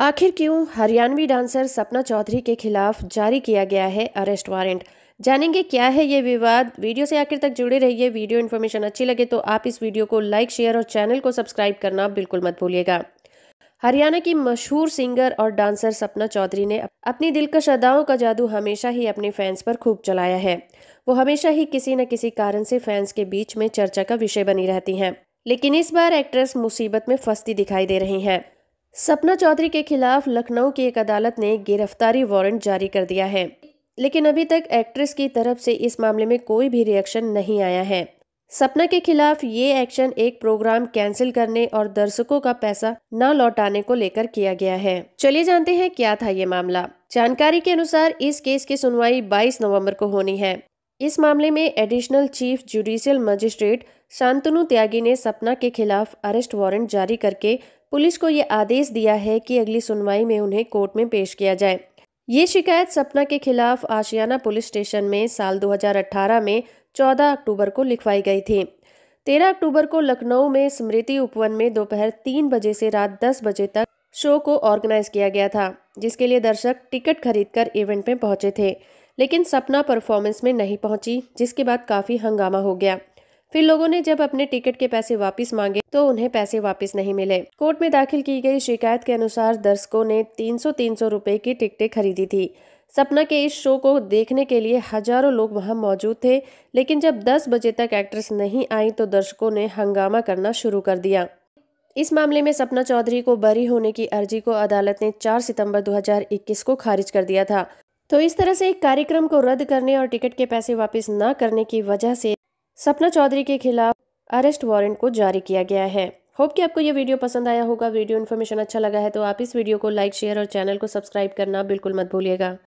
आखिर क्यों हरियाणवी डांसर सपना चौधरी के खिलाफ जारी किया गया है अरेस्ट वारंट जानेंगे क्या है ये विवाद वीडियो से आखिर तक जुड़े रहिए वीडियो इन्फॉर्मेशन अच्छी लगे तो आप इस वीडियो को लाइक शेयर और चैनल को सब्सक्राइब करना बिल्कुल मत भूलिएगा हरियाणा की मशहूर सिंगर और डांसर सपना चौधरी ने अपनी दिलकश अदाओं का जादू हमेशा ही अपने फैंस पर खूब चलाया है वो हमेशा ही किसी न किसी कारण से फैंस के बीच में चर्चा का विषय बनी रहती हैं लेकिन इस बार एक्ट्रेस मुसीबत में फंसती दिखाई दे रही हैं सपना चौधरी के खिलाफ लखनऊ की एक अदालत ने गिरफ्तारी वारंट जारी कर दिया है लेकिन अभी तक एक्ट्रेस की तरफ से इस मामले में कोई भी रिएक्शन नहीं आया है सपना के खिलाफ ये एक्शन एक प्रोग्राम कैंसिल करने और दर्शकों का पैसा न लौटाने को लेकर किया गया है चलिए जानते हैं क्या था ये मामला जानकारी के अनुसार इस केस की सुनवाई 22 नवंबर को होनी है इस मामले में additional chief judicial magistrate Shantanu Tyagi ने सपना के खिलाफ अरेस्ट वारंट जारी करके पुलिस को ये आदेश दिया है कि अगली सुनवाई में उन्हें कोर्ट में पेश किया जाए ये शिकायत सपना के खिलाफ आशियाना पुलिस स्टेशन में साल 2018 में 14 अक्टूबर को लिखवाई गई थी 13 अक्टूबर को लखनऊ में स्मृति उपवन में दोपहर तीन बजे से रात दस बजे तक शो को ऑर्गेनाइज किया गया था जिसके लिए दर्शक टिकट खरीद इवेंट में पहुंचे थे लेकिन सपना परफॉर्मेंस में नहीं पहुंची जिसके बाद काफ़ी हंगामा हो गया फिर लोगों ने जब अपने टिकट के पैसे वापस मांगे तो उन्हें पैसे वापस नहीं मिले कोर्ट में दाखिल की गई शिकायत के अनुसार दर्शकों ने 300-300 रुपए की टिकटें खरीदी थी सपना के इस शो को देखने के लिए हजारों लोग वहां मौजूद थे लेकिन जब 10 बजे तक एक्ट्रेस नहीं आई तो दर्शकों ने हंगामा करना शुरू कर दिया इस मामले में सपना चौधरी को बरी होने की अर्जी को अदालत ने चार सितम्बर दो को खारिज कर दिया था तो इस तरह से एक कार्यक्रम को रद्द करने और टिकट के पैसे वापिस न करने की वजह से सपना चौधरी के खिलाफ अरेस्ट वारंट को जारी किया गया है होप कि आपको यह वीडियो पसंद आया होगा वीडियो इन्फॉर्मेशन अच्छा लगा है तो आप इस वीडियो को लाइक शेयर और चैनल को सब्सक्राइब करना बिल्कुल मत भूलिएगा